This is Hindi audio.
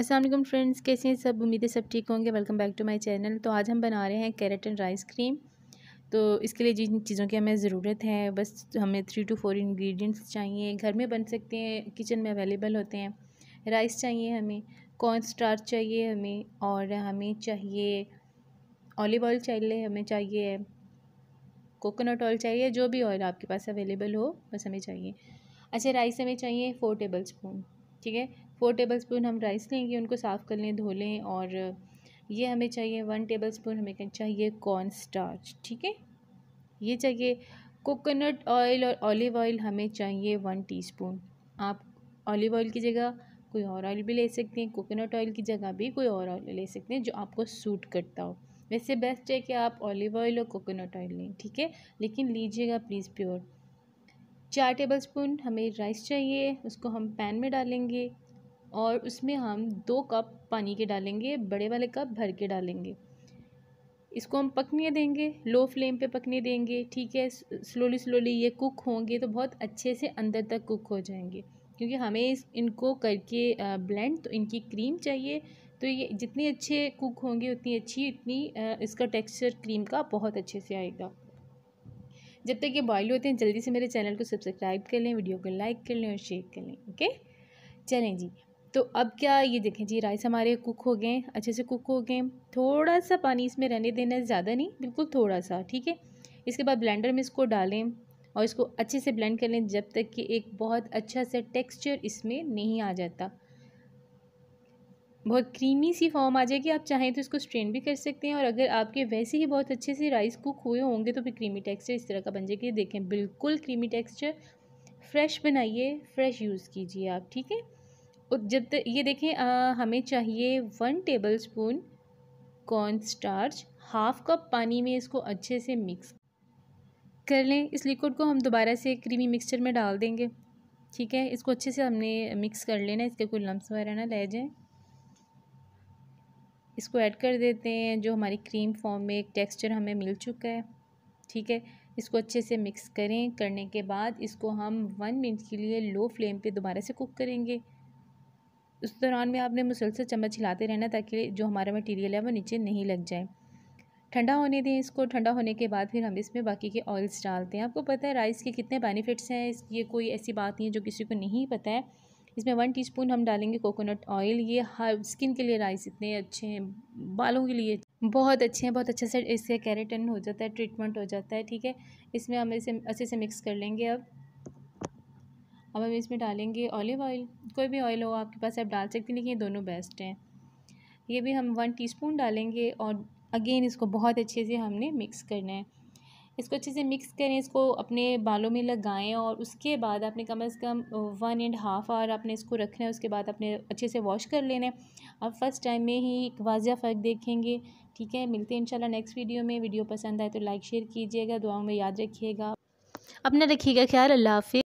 असलम फ्रेंड्स कैसे हैं सब उम्मीदें सब ठीक होंगे welcome back to my channel तो आज हम बना रहे हैं कैरेट एंड राइस क्रीम तो इसके लिए जिन चीज़ों की हमें ज़रूरत है बस हमें थ्री टू फोर इंग्रेडिएंट्स चाहिए घर में बन सकते हैं किचन में अवेलेबल होते हैं राइस चाहिए हमें कॉर्न स्टार्च चाहिए हमें और हमें चाहिए ऑलिव ऑयल चाहिए हमें चाहिए कोकोनट ऑयल चाहिए जो भी ऑयल आपके पास अवेलेबल हो बस हमें चाहिए अच्छा राइस हमें चाहिए फ़ोर टेबल स्पून ठीक है फोर टेबल स्पून हम राइस लेंगे उनको साफ़ कर लें धो लें और ये हमें चाहिए वन टेबल स्पून हमें चाहिए कॉर्न स्टार्च ठीक है ये चाहिए कोकोनट ऑयल और ऑलिव ऑयल हमें चाहिए वन टीस्पून आप ऑलिव ऑयल की जगह कोई और ऑयल भी ले सकते हैं कोकोनट ऑयल की जगह भी कोई और ऑयल ले सकते हैं जो आपको सूट करता हो वैसे बेस्ट है कि आप ऑलिव ऑयल और कोकोनट ऑयल लें ठीक है लेकिन लीजिएगा प्लीज़ प्योर चार टेबलस्पून हमें राइस चाहिए उसको हम पैन में डालेंगे और उसमें हम दो कप पानी के डालेंगे बड़े वाले कप भर के डालेंगे इसको हम पकने देंगे लो फ्लेम पे पकने देंगे ठीक है स्लोली स्लोली ये कुक होंगे तो बहुत अच्छे से अंदर तक कुक हो जाएंगे क्योंकि हमें इस इनको करके ब्लेंड तो इनकी क्रीम चाहिए तो ये जितने अच्छे कुक होंगे उतनी अच्छी इतनी इसका टेक्सचर क्रीम का बहुत अच्छे से आएगा जब तक ये बॉयल होते हैं जल्दी से मेरे चैनल को सब्सक्राइब कर लें वीडियो को लाइक कर लें और शेयर कर लें ओके चलें जी तो अब क्या ये देखें जी राइस हमारे कुक हो गए अच्छे से कुक हो गए थोड़ा सा पानी इसमें रहने देना ज़्यादा नहीं बिल्कुल थोड़ा सा ठीक है इसके बाद ब्लेंडर में इसको डालें और इसको अच्छे से ब्लेंड कर लें जब तक कि एक बहुत अच्छा सा टेक्सचर इसमें नहीं आ जाता बहुत क्रीमी सी फॉर्म आ जाएगी आप चाहें तो इसको स्ट्रेन भी कर सकते हैं और अगर आपके वैसे ही बहुत अच्छे से राइस कुक हुए होंगे तो फिर क्रीमी टेक्सचर इस तरह का बन जाएगा देखें बिल्कुल क्रीमी टेक्सचर फ्रेश बनाइए फ्रेश यूज़ कीजिए आप ठीक है और जब तक ये देखें आ, हमें चाहिए one tablespoon corn starch half cup पानी में इसको अच्छे से मिक्स कर लें इस लिक्विड को हम दोबारा से क्रीमी मिक्सचर में डाल देंगे ठीक है इसको अच्छे से हमने मिक्स कर लेना इसके कोई लम्स वगैरह ना रह जाए इसको ऐड कर देते हैं जो हमारी क्रीम फॉर्म में एक टेक्सचर हमें मिल चुका है ठीक है इसको अच्छे से मिक्स करें करने के बाद इसको हम वन मिनट के लिए लो फ्लेम पे दोबारा से कुक करेंगे उस दौरान में आपने मुसलसल चम्मच हिलाते रहना ताकि जो हमारा मटेरियल है वो नीचे नहीं लग जाए ठंडा होने दें इसको ठंडा होने के बाद फिर हम इसमें बाकी के ऑयल्स डालते हैं आपको पता है राइस के कितने बेनिफिट्स हैं ये कोई ऐसी बात नहीं है जो किसी को नहीं पता है इसमें वन टीस्पून हम डालेंगे कोकोनट ऑयल ये हर स्किन के लिए राइस इतने अच्छे हैं बालों के लिए बहुत अच्छे हैं बहुत अच्छे से इससे कैरेटन हो जाता है ट्रीटमेंट हो जाता है ठीक है इसमें हम इसे अच्छे से मिक्स कर लेंगे अब अब हम इसमें डालेंगे ऑलिव ऑयल कोई भी ऑयल हो आपके पास आप डाल सकते हैं लेकिन ये दोनों बेस्ट हैं ये भी हम वन टीस्पून डालेंगे और अगेन इसको बहुत अच्छे से हमने मिक्स करना है इसको अच्छे से मिक्स करें इसको अपने बालों में लगाएं और उसके बाद आपने कम अज़ कम वन एंड हाफ़ आवर आपने इसको रखना है उसके बाद आपने अच्छे से वॉश कर लेना है आप फर्स्ट टाइम में ही एक वाजिया फ़र्क देखेंगे ठीक है मिलते हैं इंशाल्लाह नेक्स्ट वीडियो में वीडियो पसंद आए तो लाइक शेयर कीजिएगा दुआओं में याद रखिएगा अपना रखिएगा ख्याल अल्लाह हाफि